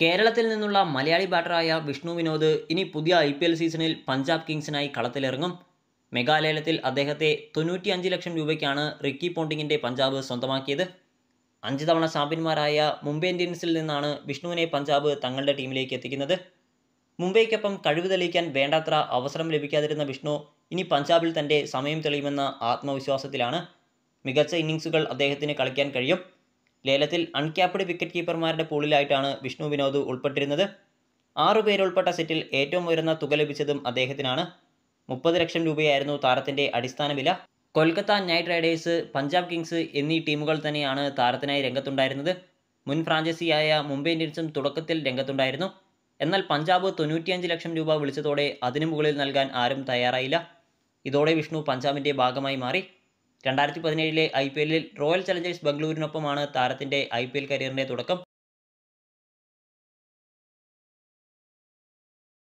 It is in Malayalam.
കേരളത്തിൽ നിന്നുള്ള മലയാളി ബാറ്ററായ വിഷ്ണു വിനോദ് ഇനി പുതിയ ഐ പി എൽ സീസണിൽ പഞ്ചാബ് കിങ്സിനായി കളത്തിലിറങ്ങും മെഘാലയത്തിൽ അദ്ദേഹത്തെ തൊണ്ണൂറ്റിയഞ്ച് ലക്ഷം രൂപയ്ക്കാണ് റിക്കി പോണ്ടിങ്ങിൻ്റെ പഞ്ചാബ് സ്വന്തമാക്കിയത് അഞ്ച് തവണ ചാമ്പ്യന്മാരായ മുംബൈ ഇന്ത്യൻസിൽ നിന്നാണ് വിഷ്ണുവിനെ പഞ്ചാബ് തങ്ങളുടെ ടീമിലേക്ക് എത്തിക്കുന്നത് മുംബൈക്കൊപ്പം കഴിവ് തെളിയിക്കാൻ വേണ്ടത്ര അവസരം ലഭിക്കാതിരുന്ന വിഷ്ണു ഇനി പഞ്ചാബിൽ തൻ്റെ സമയം തെളിയുമെന്ന ആത്മവിശ്വാസത്തിലാണ് മികച്ച ഇന്നിങ്സുകൾ അദ്ദേഹത്തിന് കളിക്കാൻ കഴിയും ലേലത്തിൽ അൺക്യാപ്ഡ് വിക്കറ്റ് കീപ്പർമാരുടെ പൂളിലായിട്ടാണ് വിഷ്ണു വിനോദ് ഉൾപ്പെട്ടിരുന്നത് ആറു പേരുൾപ്പെട്ട സെറ്റിൽ ഏറ്റവും ഉയർന്ന തുക ലഭിച്ചതും അദ്ദേഹത്തിനാണ് മുപ്പത് ലക്ഷം രൂപയായിരുന്നു താരത്തിൻ്റെ അടിസ്ഥാന വില Kolkata Knight Riders Punjab Kings എന്നീ ടീമുകൾ തന്നെയാണ് താരത്തിനായി രംഗത്തുണ്ടായിരുന്നത് മുൻ ഫ്രാഞ്ചൈസിയായ മുംബൈ ഇന്ത്യൻസും തുടക്കത്തിൽ രംഗത്തുണ്ടായിരുന്നു എന്നാൽ പഞ്ചാബ് തൊണ്ണൂറ്റിയഞ്ച് ലക്ഷം രൂപ വിളിച്ചതോടെ അതിനു മുകളിൽ നൽകാൻ ആരും തയ്യാറായില്ല ഇതോടെ വിഷ്ണു പഞ്ചാബിൻ്റെ ഭാഗമായി മാറി രണ്ടായിരത്തി പതിനേഴിലെ ഐ പി എല്ലിൽ റോയൽ ചലഞ്ചേഴ്സ് ബംഗളൂരിനൊപ്പമാണ് താരത്തിൻ്റെ ഐ പി എൽ കരിയറിൻ്റെ തുടക്കം